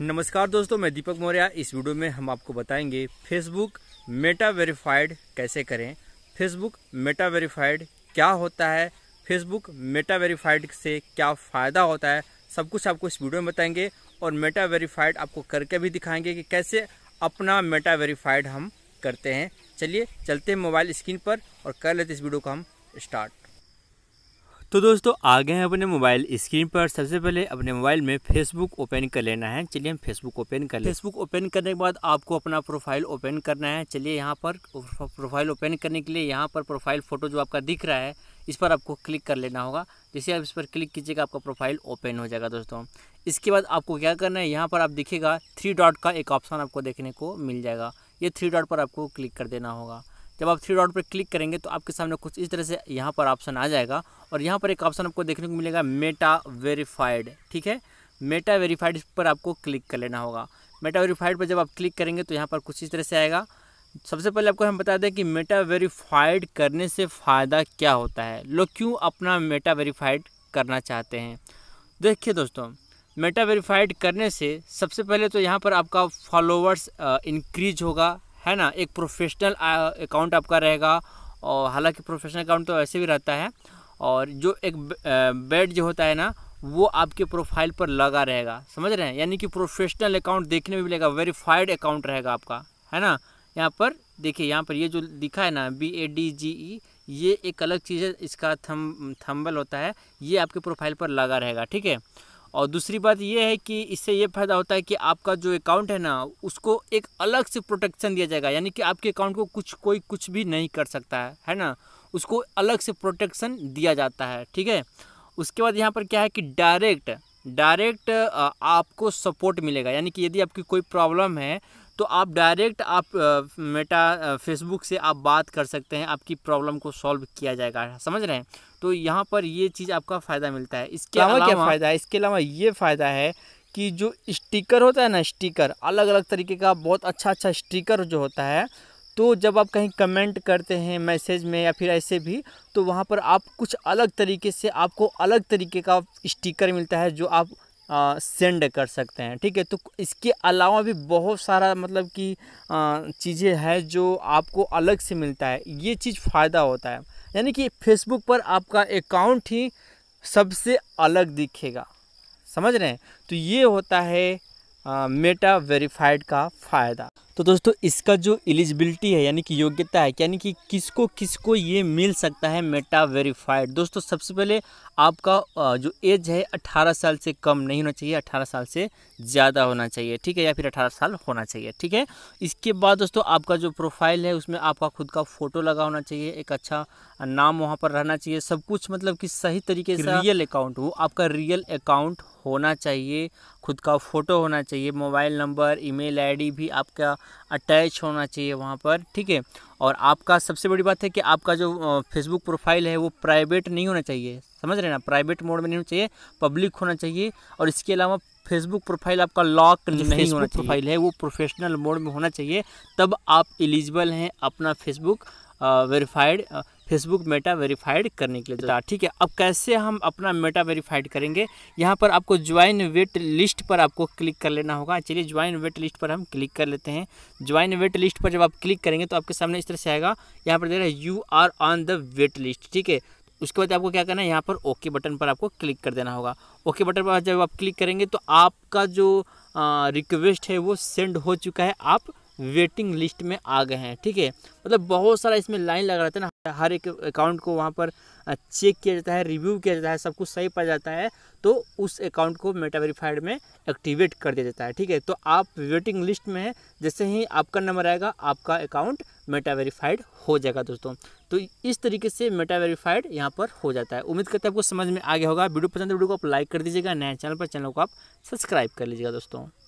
नमस्कार दोस्तों मैं दीपक मौर्य इस वीडियो में हम आपको बताएंगे फेसबुक मेटा वेरीफाइड कैसे करें फेसबुक मेटा वेरीफाइड क्या होता है फेसबुक मेटा वेरीफाइड से क्या फ़ायदा होता है सब कुछ आपको इस वीडियो में बताएंगे और मेटा वेरीफाइड आपको करके भी दिखाएंगे कि कैसे अपना मेटा वेरीफाइड हम करते हैं चलिए चलते हैं मोबाइल स्क्रीन पर और कर लेते इस वीडियो को हम स्टार्ट तो दोस्तों आ गए हैं अपने मोबाइल स्क्रीन पर सबसे पहले अपने मोबाइल में फेसबुक ओपन कर लेना है चलिए हम फेसबुक ओपन कर लें फेसबुक ओपन करने के बाद आपको अपना प्रोफाइल ओपन करना है चलिए यहाँ पर प्रोफाइल ओपन करने के लिए यहाँ पर प्रोफाइल फ़ोटो जो आपका दिख रहा है इस पर आपको क्लिक कर लेना होगा जैसे आप इस पर क्लिक कीजिएगा आपका प्रोफाइल ओपन हो जाएगा दोस्तों इसके बाद आपको क्या करना है यहाँ पर आप दिखेगा थ्री डॉट का एक ऑप्शन आपको देखने को मिल जाएगा ये थ्री डॉट पर आपको क्लिक कर देना होगा जब आप थ्री डॉट पर क्लिक करेंगे तो आपके सामने कुछ इस तरह से यहाँ पर ऑप्शन आ जाएगा और यहाँ पर एक ऑप्शन आपको देखने को मिलेगा मेटा वेरीफाइड ठीक है मेटा वेरीफाइड पर आपको क्लिक कर लेना होगा मेटा वेरीफाइड पर जब आप क्लिक करेंगे तो यहाँ पर कुछ इस तरह से आएगा सबसे पहले आपको हम बता दें कि मेटा वेरीफाइड करने से फ़ायदा क्या होता है लोग क्यों अपना मेटा वेरीफाइड करना चाहते हैं देखिए दोस्तों मेटा वेरीफाइड करने से सबसे पहले तो यहाँ पर आपका फॉलोवर्स इंक्रीज होगा है ना एक प्रोफेशनल अकाउंट आपका रहेगा और हालांकि प्रोफेशनल अकाउंट तो ऐसे भी रहता है और जो एक बेड जो होता है ना वो आपके प्रोफाइल पर लगा रहेगा समझ रहे हैं यानी कि प्रोफेशनल अकाउंट देखने में मिलेगा वेरीफाइड अकाउंट रहेगा आपका है ना यहाँ पर देखिए यहाँ पर ये जो लिखा है ना बी ए डी जी ई ये एक अलग चीज़ है इसका थम थम्बल होता है ये आपके प्रोफाइल पर लगा रहेगा ठीक है और दूसरी बात यह है कि इससे ये फ़ायदा होता है कि आपका जो अकाउंट है ना उसको एक अलग से प्रोटेक्शन दिया जाएगा यानी कि आपके अकाउंट को कुछ कोई कुछ भी नहीं कर सकता है है ना उसको अलग से प्रोटेक्शन दिया जाता है ठीक है उसके बाद यहाँ पर क्या है कि डायरेक्ट डायरेक्ट आपको सपोर्ट मिलेगा यानी कि यदि आपकी कोई प्रॉब्लम है तो आप डायरेक्ट आप मेटा फेसबुक से आप बात कर सकते हैं आपकी प्रॉब्लम को सॉल्व किया जाएगा समझ रहे हैं तो यहाँ पर ये चीज़ आपका फ़ायदा मिलता है इसके अलावा क्या फ़ायदा है इसके अलावा ये फ़ायदा है कि जो स्टिकर होता है ना स्टिकर अलग अलग तरीके का बहुत अच्छा अच्छा स्टिकर जो होता है तो जब आप कहीं कमेंट करते हैं मैसेज में या फिर ऐसे भी तो वहाँ पर आप कुछ अलग तरीके से आपको अलग तरीके का स्टिकर मिलता है जो आप सेंड कर सकते हैं ठीक है तो इसके अलावा भी बहुत सारा मतलब कि चीज़ें हैं जो आपको अलग से मिलता है ये चीज़ फ़ायदा होता है यानी कि फेसबुक पर आपका अकाउंट ही सबसे अलग दिखेगा समझ रहे हैं तो ये होता है मेटा वेरीफाइड का फ़ायदा तो दोस्तों इसका जो एलिजिबिलिटी है यानी कि योग्यता है यानी कि किसको किसको ये मिल सकता है मेटा वेरीफाइड दोस्तों सबसे पहले आपका जो एज है अट्ठारह साल से कम नहीं होना चाहिए अट्ठारह साल से ज़्यादा होना चाहिए ठीक है या फिर अट्ठारह साल होना चाहिए ठीक है इसके बाद दोस्तों आपका जो प्रोफाइल है उसमें आपका खुद का फ़ोटो लगा होना चाहिए एक अच्छा नाम वहाँ पर रहना चाहिए सब कुछ मतलब कि सही तरीके से रियल अकाउंट हो आपका रियल अकाउंट होना चाहिए खुद का फ़ोटो होना चाहिए मोबाइल नंबर ईमेल आईडी भी आपका अटैच होना चाहिए वहाँ पर ठीक है और आपका सबसे बड़ी बात है कि आपका जो फेसबुक प्रोफाइल है वो प्राइवेट नहीं होना चाहिए समझ रहे ना प्राइवेट मोड में नहीं होना चाहिए पब्लिक होना चाहिए और इसके अलावा फेसबुक प्रोफाइल आपका लॉक नहीं होना प्रोफाइल है वो प्रोफेशनल मोड में होना चाहिए तब आप एलिजिबल हैं अपना Facebook verified Facebook Meta verified करने के लिए जाता ठीक है अब कैसे हम अपना मेटा वेरीफाइड करेंगे यहाँ पर आपको ज्वाइन वेट लिस्ट पर आपको क्लिक कर लेना होगा चलिए ज्वाइन वेट लिस्ट पर हम क्लिक कर लेते हैं ज्वाइन वेट लिस्ट पर जब आप क्लिक करेंगे तो आपके सामने इस तरह से आएगा यहाँ पर दे रहा है you are on the wait list ठीक है उसके बाद आपको क्या करना है यहाँ पर ओके बटन पर आपको क्लिक कर देना होगा ओके बटन पर जब आप क्लिक करेंगे तो आपका जो रिक्वेस्ट है वो सेंड हो चुका है आप वेटिंग लिस्ट में आ गए हैं ठीक है मतलब बहुत सारा इसमें लाइन लगा रहता है ना हर एक अकाउंट को वहाँ पर चेक किया जाता है रिव्यू किया जाता है सब कुछ सही पाया जाता है तो उस अकाउंट को मेटा वेरीफाइड में एक्टिवेट कर दिया जाता है ठीक है तो आप वेटिंग लिस्ट में हैं जैसे ही आपका नंबर आएगा आपका अकाउंट मेटा वेरीफाइड हो जाएगा दोस्तों तो इस तरीके से मेटा वेरीफाइड यहाँ पर हो जाता है उम्मीद करते हैं आपको समझ में आ गया होगा वीडियो पसंद तो वीडियो को आप लाइक कर दीजिएगा नए चैनल पर चैनल को आप सब्सक्राइब कर लीजिएगा दोस्तों